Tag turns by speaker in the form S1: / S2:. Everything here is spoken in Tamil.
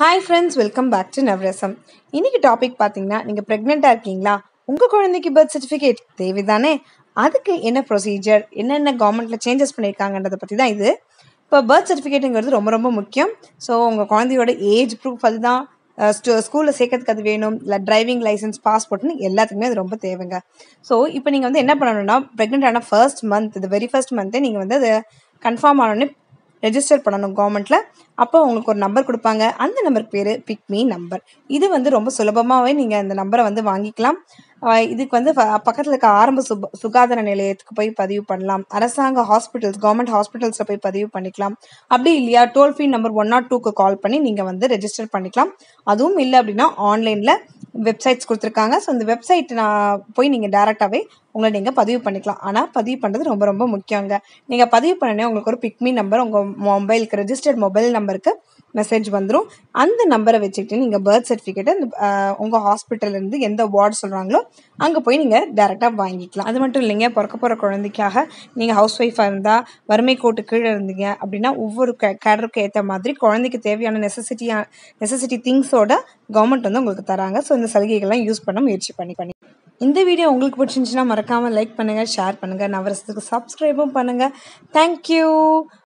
S1: hi friends welcome back to Navarasam இன்னைக்கு டாபிக் பார்த்தீங்கன்னா நீங்கள் ப்ரெக்னெண்ட்டாக இருக்கீங்களா உங்கள் குழந்தைக்கு பர்த் சர்டிஃபிகேட் தேவைதானே அதுக்கு என்ன ப்ரொசீஜர் என்னென்ன கவர்மெண்ட்டில் சேஞ்சஸ் பண்ணியிருக்காங்கன்றதை பற்றி தான் இது இப்போ பர்த் சர்டிஃபிகேட்டுங்கிறது ரொம்ப ரொம்ப முக்கியம் ஸோ உங்கள் குழந்தையோட ஏஜ் ப்ரூஃப் அதுதான் ஸ்கூலில் சேர்க்கறதுக்கு அது வேணும் இல்லை டிரைவிங் லைசன்ஸ் பாஸ்போர்ட்னு எல்லாத்துக்குமே அது ரொம்ப தேவைங்க ஸோ இப்போ நீங்கள் வந்து என்ன பண்ணணும்னா ப்ரெக்னென்ட் ஆன ஃபர்ஸ்ட் மந்த் இந்த வெரி ஃபர்ஸ்ட் மந்த்தே நீங்கள் வந்து அது கன்ஃபார்ம் ஆனோடனே ரெஜிஸ்டர் பண்ணணும் கவர்மெண்ட்டில் அப்போ உங்களுக்கு ஒரு நம்பர் கொடுப்பாங்க அந்த நம்பருக்கு பேர் பிக்மி நம்பர் இது வந்து ரொம்ப சுலபமாகவே நீங்கள் அந்த நம்பரை வந்து வாங்கிக்கலாம் இதுக்கு வந்து பக்கத்தில் இருக்க ஆரம்ப சுப சுகாதார நிலையத்துக்கு போய் பதிவு பண்ணலாம் அரசாங்க ஹாஸ்பிட்டல்ஸ் கவர்மெண்ட் ஹாஸ்பிட்டல்ஸில் போய் பதிவு பண்ணிக்கலாம் அப்படி இல்லையா toll free number one nought டூக்கு கால் பண்ணி நீங்கள் வந்து ரெஜிஸ்டர் பண்ணிக்கலாம் அதுவும் இல்லை அப்படின்னா ஆன்லைனில் வெப்சைட்ஸ் கொடுத்துருக்காங்க ஸோ இந்த வெப்சைட் நான் போய் நீங்கள் டேரெக்டாகவே உங்களை நீங்கள் பதிவு பண்ணிக்கலாம் ஆனால் பதிவு பண்ணுறது ரொம்ப ரொம்ப முக்கியங்க நீங்கள் பதிவு பண்ணனே உங்களுக்கு ஒரு பிக்மி நம்பர் உங்கள் மொபைலுக்கு ரெஜிஸ்டர்ட் மொபைல் நம்பருக்கு மெசேஜ் வந்துடும் அந்த நம்பரை வச்சுக்கிட்டு நீங்கள் பர்த் சர்டிஃபிகேட்டை உங்கள் ஹாஸ்பிட்டல்லேருந்து எந்த வார்டு சொல்கிறாங்களோ அங்கே போய் நீங்கள் டேரெக்டாக வாங்கிக்கலாம் அது மட்டும் இல்லைங்க பிறக்க போகிற குழந்தைக்காக நீங்கள் ஹவுஸ் ஒய்ஃபாக இருந்தால் வறுமை கோட்டு கீழே இருந்தீங்க அப்படின்னா ஒவ்வொரு கேடருக்கு ஏற்ற மாதிரி குழந்தைக்கு தேவையான நெசசிட்டியா நெசசிட்டி திங்ஸோட கவர்மெண்ட் வந்து உங்களுக்கு தராங்க ஸோ இந்த சலுகைகள்லாம் யூஸ் பண்ண முயற்சி பண்ணி பண்ணி இந்த வீடியோ உங்களுக்கு பிடிச்சிருந்துச்சுன்னா மறக்காமல் லைக் பண்ணுங்கள் ஷேர் பண்ணுங்கள் நவரசத்துக்கு சப்ஸ்கிரைபும் பண்ணுங்கள் தேங்க்யூ